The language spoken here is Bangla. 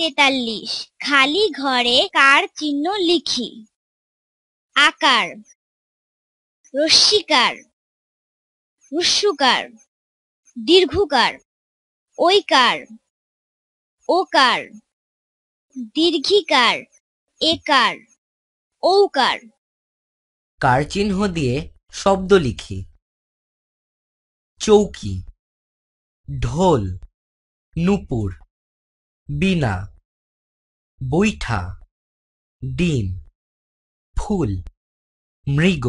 তেতাল্লিশ খালি ঘরে কার চিহ্ন লিখি আকার রশ্মিকার রুস্যকার দীর্ঘকার ঐকার ওকার দীর্ঘিকার একার ঔকার কার চিহ্ন দিয়ে শব্দ লিখি চৌকি ঢোল নুপুর বিনা বৈঠা, ডিম, ফুল, মৃগ